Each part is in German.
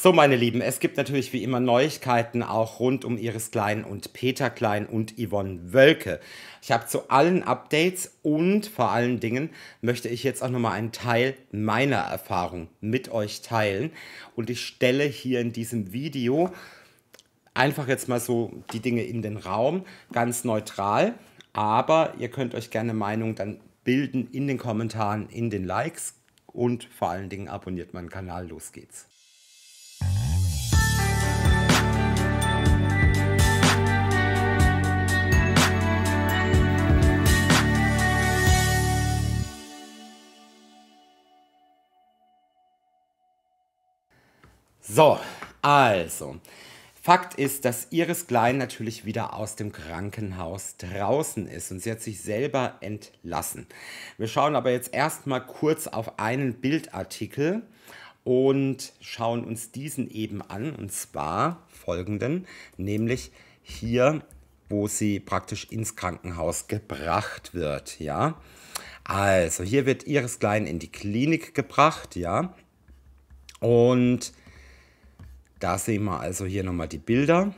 So, meine Lieben, es gibt natürlich wie immer Neuigkeiten auch rund um Iris Klein und Peter Klein und Yvonne Wölke. Ich habe zu allen Updates und vor allen Dingen möchte ich jetzt auch nochmal einen Teil meiner Erfahrung mit euch teilen. Und ich stelle hier in diesem Video einfach jetzt mal so die Dinge in den Raum, ganz neutral. Aber ihr könnt euch gerne Meinung dann bilden in den Kommentaren, in den Likes und vor allen Dingen abonniert meinen Kanal. Los geht's. So, also. Fakt ist, dass Iris Klein natürlich wieder aus dem Krankenhaus draußen ist und sie hat sich selber entlassen. Wir schauen aber jetzt erstmal kurz auf einen Bildartikel und schauen uns diesen eben an und zwar folgenden, nämlich hier, wo sie praktisch ins Krankenhaus gebracht wird, ja. Also, hier wird Iris Klein in die Klinik gebracht, ja. Und da sehen wir also hier nochmal die Bilder.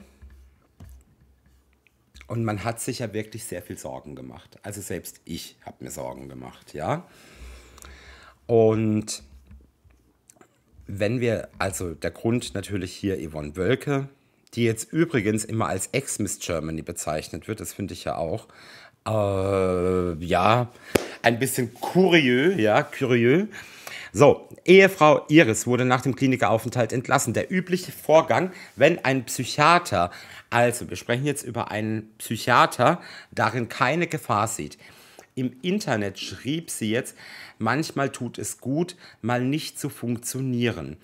Und man hat sich ja wirklich sehr viel Sorgen gemacht. Also selbst ich habe mir Sorgen gemacht, ja. Und wenn wir, also der Grund natürlich hier Yvonne Wölke, die jetzt übrigens immer als Ex-Miss Germany bezeichnet wird, das finde ich ja auch, äh, ja, ein bisschen kuriös, ja, kuriös. So, Ehefrau Iris wurde nach dem Klinikaufenthalt entlassen. Der übliche Vorgang, wenn ein Psychiater, also wir sprechen jetzt über einen Psychiater, darin keine Gefahr sieht. Im Internet schrieb sie jetzt, manchmal tut es gut, mal nicht zu funktionieren.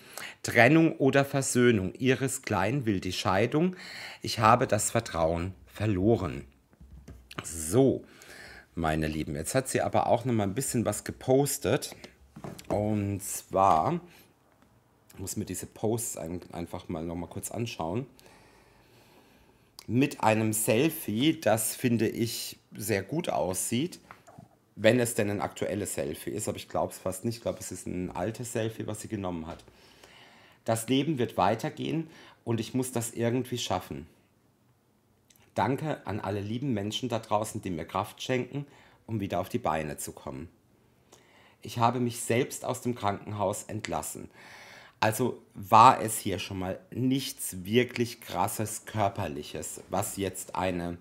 Trennung oder Versöhnung. Iris Klein will die Scheidung. Ich habe das Vertrauen verloren. So, meine Lieben, jetzt hat sie aber auch noch mal ein bisschen was gepostet. Und zwar, ich muss mir diese Posts ein, einfach mal noch mal kurz anschauen. Mit einem Selfie, das finde ich sehr gut aussieht, wenn es denn ein aktuelles Selfie ist. Aber ich glaube es fast nicht. Ich glaube, es ist ein altes Selfie, was sie genommen hat. Das Leben wird weitergehen und ich muss das irgendwie schaffen. Danke an alle lieben Menschen da draußen, die mir Kraft schenken, um wieder auf die Beine zu kommen. Ich habe mich selbst aus dem Krankenhaus entlassen. Also war es hier schon mal nichts wirklich krasses körperliches, was jetzt eine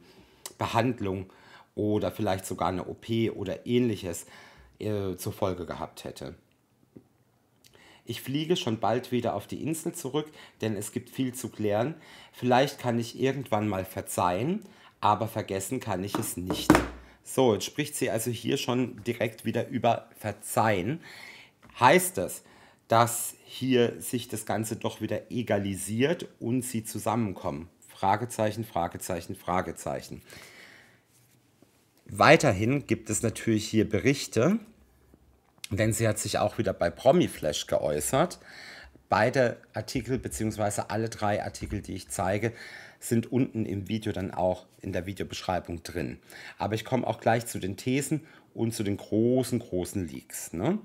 Behandlung oder vielleicht sogar eine OP oder ähnliches äh, zur Folge gehabt hätte. Ich fliege schon bald wieder auf die Insel zurück, denn es gibt viel zu klären. Vielleicht kann ich irgendwann mal verzeihen, aber vergessen kann ich es nicht. So, jetzt spricht sie also hier schon direkt wieder über Verzeihen. Heißt das, dass hier sich das Ganze doch wieder egalisiert und sie zusammenkommen? Fragezeichen, Fragezeichen, Fragezeichen. Weiterhin gibt es natürlich hier Berichte, denn sie hat sich auch wieder bei Promiflash geäußert beide Artikel beziehungsweise alle drei Artikel, die ich zeige, sind unten im Video dann auch in der Videobeschreibung drin. Aber ich komme auch gleich zu den Thesen und zu den großen, großen Leaks. Ne?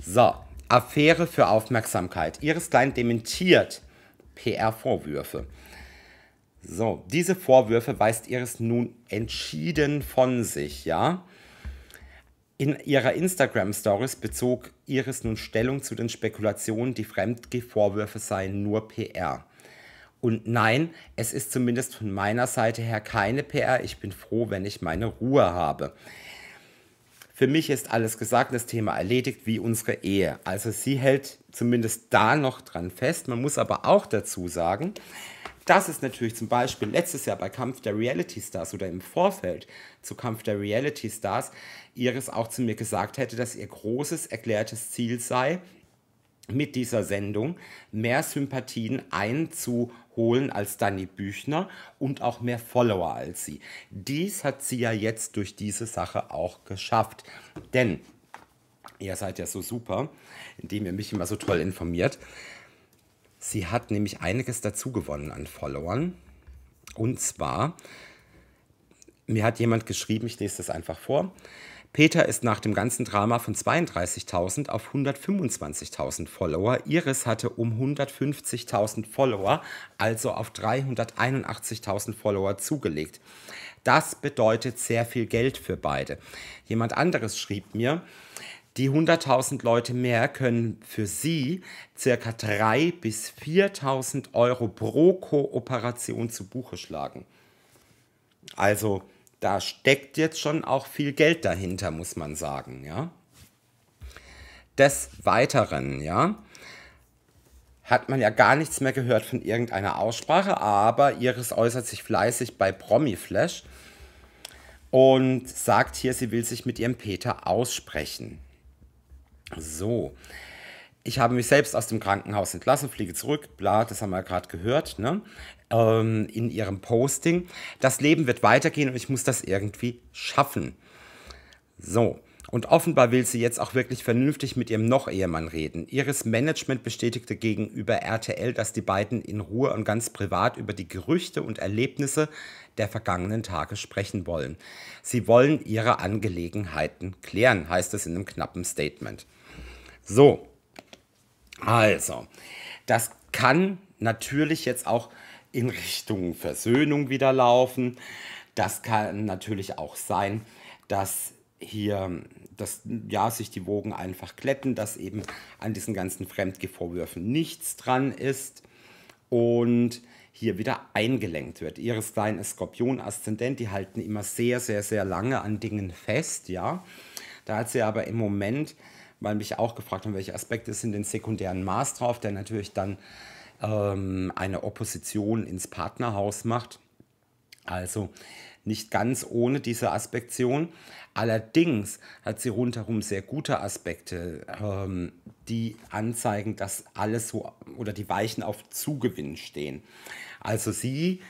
So, Affäre für Aufmerksamkeit. Iris Klein dementiert PR-Vorwürfe. So, diese Vorwürfe weist Iris nun entschieden von sich, ja. In ihrer Instagram-Stories bezog Iris nun Stellung zu den Spekulationen, die Fremdgehvorwürfe seien nur PR. Und nein, es ist zumindest von meiner Seite her keine PR. Ich bin froh, wenn ich meine Ruhe habe. Für mich ist alles gesagt, das Thema erledigt wie unsere Ehe. Also sie hält zumindest da noch dran fest. Man muss aber auch dazu sagen, das ist natürlich zum Beispiel letztes Jahr bei Kampf der Reality Stars oder im Vorfeld zu Kampf der Reality Stars Iris auch zu mir gesagt hätte, dass ihr großes erklärtes Ziel sei, mit dieser Sendung mehr Sympathien einzuholen als Dani Büchner und auch mehr Follower als sie. Dies hat sie ja jetzt durch diese Sache auch geschafft. Denn ihr seid ja so super, indem ihr mich immer so toll informiert. Sie hat nämlich einiges dazu gewonnen an Followern. Und zwar, mir hat jemand geschrieben, ich lese das einfach vor. Peter ist nach dem ganzen Drama von 32.000 auf 125.000 Follower. Iris hatte um 150.000 Follower, also auf 381.000 Follower zugelegt. Das bedeutet sehr viel Geld für beide. Jemand anderes schrieb mir, die 100.000 Leute mehr können für Sie circa 3.000 bis 4.000 Euro pro Kooperation zu Buche schlagen. Also da steckt jetzt schon auch viel Geld dahinter, muss man sagen, ja. Des Weiteren, ja, hat man ja gar nichts mehr gehört von irgendeiner Aussprache, aber Iris äußert sich fleißig bei Promiflash und sagt hier, sie will sich mit ihrem Peter aussprechen. So. Ich habe mich selbst aus dem Krankenhaus entlassen, fliege zurück, bla, das haben wir ja gerade gehört, ne? Ähm, in ihrem Posting. Das Leben wird weitergehen und ich muss das irgendwie schaffen. So. Und offenbar will sie jetzt auch wirklich vernünftig mit ihrem Noch-Ehemann reden. Ihres Management bestätigte gegenüber RTL, dass die beiden in Ruhe und ganz privat über die Gerüchte und Erlebnisse der vergangenen Tage sprechen wollen. Sie wollen ihre Angelegenheiten klären, heißt es in einem knappen Statement. So, also, das kann natürlich jetzt auch in Richtung Versöhnung wieder laufen. Das kann natürlich auch sein, dass hier, dass ja, sich die Wogen einfach glätten, dass eben an diesen ganzen Fremdgevorwürfen nichts dran ist und hier wieder eingelenkt wird. Iris dein ist Skorpion, Aszendent, die halten immer sehr, sehr, sehr lange an Dingen fest, ja. Da hat sie aber im Moment weil mich auch gefragt haben, welche Aspekte sind den sekundären Maß drauf, der natürlich dann ähm, eine Opposition ins Partnerhaus macht. Also nicht ganz ohne diese Aspektion. Allerdings hat sie rundherum sehr gute Aspekte, ähm, die anzeigen, dass alles so oder die Weichen auf Zugewinn stehen. Also sie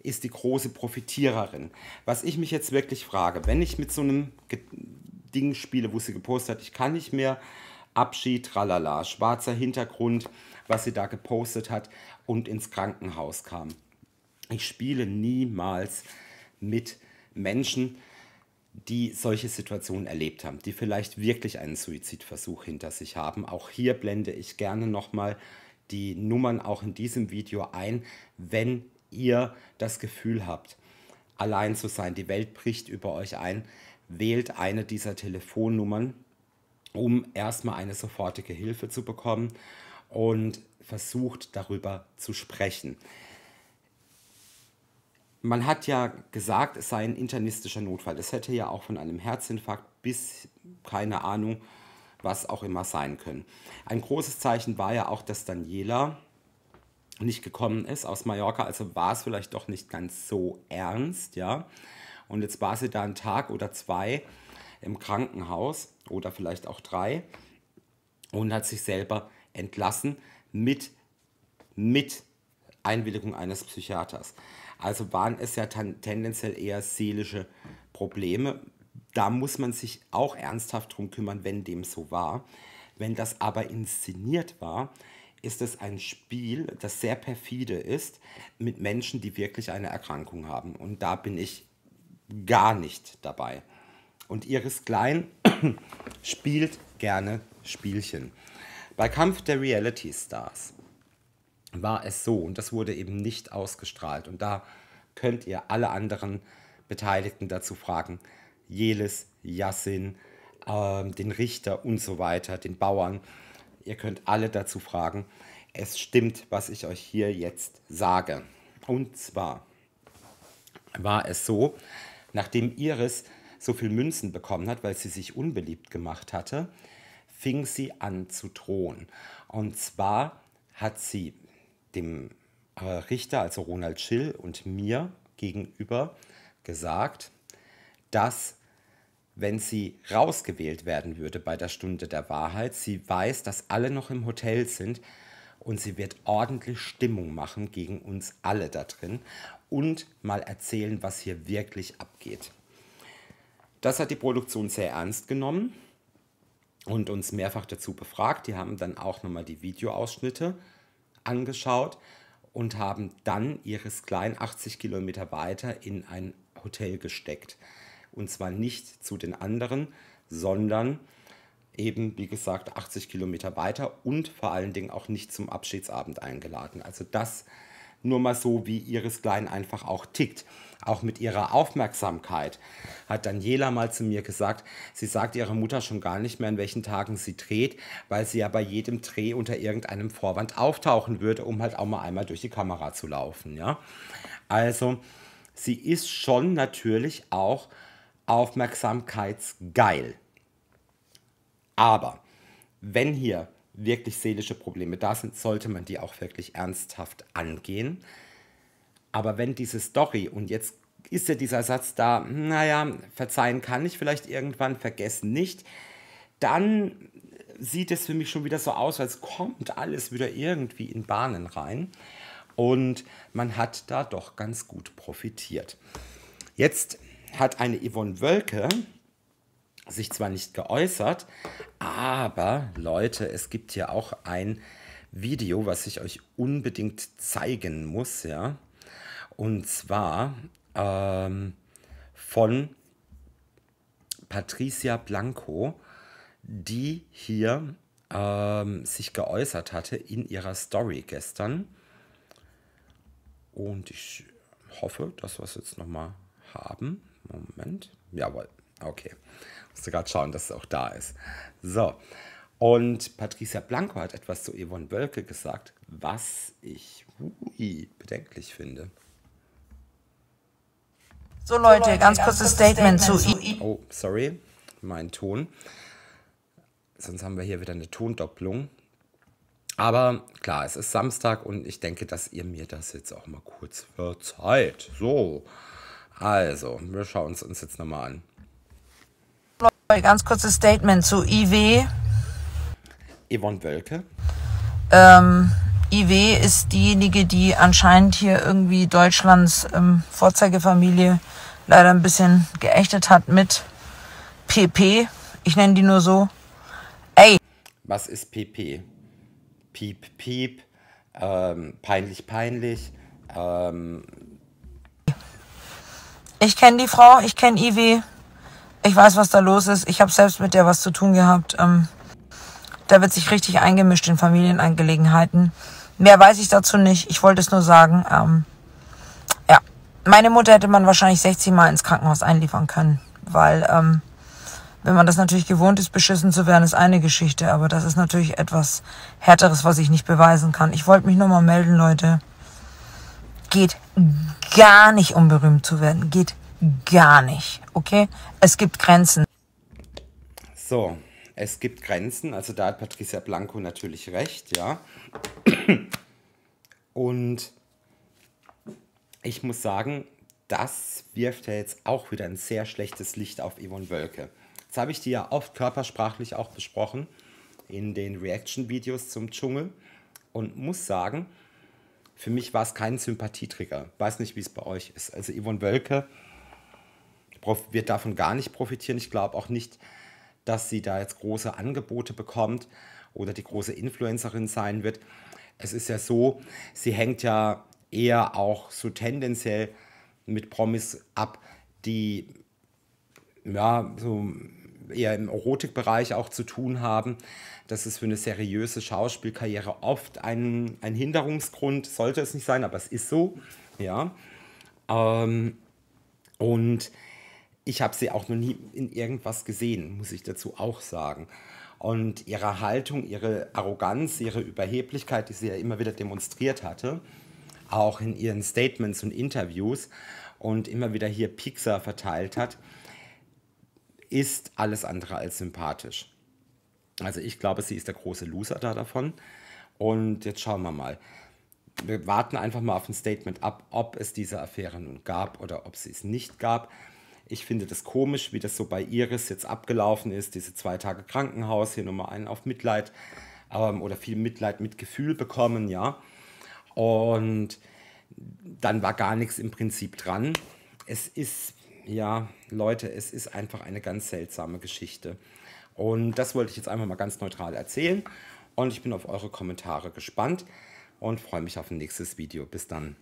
ist die große Profitiererin. Was ich mich jetzt wirklich frage, wenn ich mit so einem Ding Spiele, wo sie gepostet hat, ich kann nicht mehr. Abschied, tralala, schwarzer Hintergrund, was sie da gepostet hat und ins Krankenhaus kam. Ich spiele niemals mit Menschen, die solche Situationen erlebt haben, die vielleicht wirklich einen Suizidversuch hinter sich haben. Auch hier blende ich gerne nochmal die Nummern auch in diesem Video ein, wenn ihr das Gefühl habt, allein zu sein, die Welt bricht über euch ein, wählt eine dieser Telefonnummern, um erstmal eine sofortige Hilfe zu bekommen und versucht darüber zu sprechen. Man hat ja gesagt, es sei ein internistischer Notfall. Es hätte ja auch von einem Herzinfarkt bis keine Ahnung, was auch immer sein können. Ein großes Zeichen war ja auch, dass Daniela nicht gekommen ist aus Mallorca, also war es vielleicht doch nicht ganz so ernst, ja. Und jetzt war sie da einen Tag oder zwei im Krankenhaus oder vielleicht auch drei und hat sich selber entlassen mit, mit Einwilligung eines Psychiaters. Also waren es ja tendenziell eher seelische Probleme. Da muss man sich auch ernsthaft drum kümmern, wenn dem so war. Wenn das aber inszeniert war, ist es ein Spiel, das sehr perfide ist mit Menschen, die wirklich eine Erkrankung haben. Und da bin ich gar nicht dabei. Und Iris Klein spielt gerne Spielchen. Bei Kampf der Reality Stars war es so und das wurde eben nicht ausgestrahlt. Und da könnt ihr alle anderen Beteiligten dazu fragen. Jelis, Yassin, äh, den Richter und so weiter, den Bauern. Ihr könnt alle dazu fragen. Es stimmt, was ich euch hier jetzt sage. Und zwar war es so, Nachdem Iris so viel Münzen bekommen hat, weil sie sich unbeliebt gemacht hatte, fing sie an zu drohen. Und zwar hat sie dem äh, Richter, also Ronald Schill und mir gegenüber gesagt, dass wenn sie rausgewählt werden würde bei der Stunde der Wahrheit, sie weiß, dass alle noch im Hotel sind und sie wird ordentlich Stimmung machen gegen uns alle da drin und mal erzählen, was hier wirklich abgeht. Das hat die Produktion sehr ernst genommen und uns mehrfach dazu befragt. Die haben dann auch nochmal die Videoausschnitte angeschaut und haben dann ihres Klein 80 Kilometer weiter in ein Hotel gesteckt. Und zwar nicht zu den anderen, sondern eben, wie gesagt, 80 Kilometer weiter und vor allen Dingen auch nicht zum Abschiedsabend eingeladen. Also das ist nur mal so, wie Iris Klein einfach auch tickt. Auch mit ihrer Aufmerksamkeit hat Daniela mal zu mir gesagt, sie sagt ihrer Mutter schon gar nicht mehr, an welchen Tagen sie dreht, weil sie ja bei jedem Dreh unter irgendeinem Vorwand auftauchen würde, um halt auch mal einmal durch die Kamera zu laufen. Ja? Also sie ist schon natürlich auch aufmerksamkeitsgeil. Aber wenn hier wirklich seelische Probleme da sind, sollte man die auch wirklich ernsthaft angehen. Aber wenn diese Story, und jetzt ist ja dieser Satz da, naja, verzeihen kann ich vielleicht irgendwann, vergessen nicht, dann sieht es für mich schon wieder so aus, als kommt alles wieder irgendwie in Bahnen rein. Und man hat da doch ganz gut profitiert. Jetzt hat eine Yvonne Wölke sich zwar nicht geäußert, aber Leute, es gibt hier auch ein Video, was ich euch unbedingt zeigen muss, ja. Und zwar ähm, von Patricia Blanco, die hier ähm, sich geäußert hatte in ihrer Story gestern. Und ich hoffe, dass wir es jetzt nochmal haben. Moment. Jawohl. Okay. musst du gerade schauen, dass es auch da ist. So. Und Patricia Blanco hat etwas zu Yvonne Wölke gesagt, was ich ui, bedenklich finde. So Leute, ganz kurzes Statement zu I Oh, sorry, mein Ton. Sonst haben wir hier wieder eine Tondopplung. Aber klar, es ist Samstag und ich denke, dass ihr mir das jetzt auch mal kurz verzeiht. So, also, wir schauen es uns jetzt nochmal an. Ein ganz kurzes Statement zu IW. Yvonne Wölke. Ähm, IW ist diejenige, die anscheinend hier irgendwie Deutschlands ähm, Vorzeigefamilie leider ein bisschen geächtet hat mit PP. Ich nenne die nur so. Ey! Was ist PP? Piep, piep, ähm, peinlich, peinlich. Ähm ich kenne die Frau, ich kenne IW. Ich weiß, was da los ist. Ich habe selbst mit der was zu tun gehabt. Ähm, da wird sich richtig eingemischt in Familienangelegenheiten. Mehr weiß ich dazu nicht. Ich wollte es nur sagen. Ähm, ja, meine Mutter hätte man wahrscheinlich 60 Mal ins Krankenhaus einliefern können, weil ähm, wenn man das natürlich gewohnt ist, beschissen zu werden, ist eine Geschichte. Aber das ist natürlich etwas Härteres, was ich nicht beweisen kann. Ich wollte mich nur mal melden, Leute. Geht gar nicht, um berühmt zu werden. Geht gar nicht okay? Es gibt Grenzen. So, es gibt Grenzen. Also da hat Patricia Blanco natürlich recht, ja. Und ich muss sagen, das wirft ja jetzt auch wieder ein sehr schlechtes Licht auf Yvonne Wölke. Jetzt habe ich die ja oft körpersprachlich auch besprochen in den Reaction-Videos zum Dschungel und muss sagen, für mich war es kein Sympathietrigger. Weiß nicht, wie es bei euch ist. Also Yvonne Wölke wird davon gar nicht profitieren. Ich glaube auch nicht, dass sie da jetzt große Angebote bekommt oder die große Influencerin sein wird. Es ist ja so, sie hängt ja eher auch so tendenziell mit Promis ab, die ja so eher im Erotikbereich auch zu tun haben. Das ist für eine seriöse Schauspielkarriere oft ein, ein Hinderungsgrund, sollte es nicht sein, aber es ist so. Ja. Ähm, und ich habe sie auch noch nie in irgendwas gesehen, muss ich dazu auch sagen. Und ihre Haltung, ihre Arroganz, ihre Überheblichkeit, die sie ja immer wieder demonstriert hatte, auch in ihren Statements und Interviews und immer wieder hier Pixar verteilt hat, ist alles andere als sympathisch. Also ich glaube, sie ist der große Loser da davon. Und jetzt schauen wir mal. Wir warten einfach mal auf ein Statement ab, ob es diese Affäre nun gab oder ob sie es nicht gab. Ich finde das komisch, wie das so bei Iris jetzt abgelaufen ist, diese zwei Tage Krankenhaus, hier nochmal einen auf Mitleid ähm, oder viel Mitleid mit Gefühl bekommen, ja. Und dann war gar nichts im Prinzip dran. Es ist, ja, Leute, es ist einfach eine ganz seltsame Geschichte. Und das wollte ich jetzt einfach mal ganz neutral erzählen. Und ich bin auf eure Kommentare gespannt und freue mich auf ein nächstes Video. Bis dann.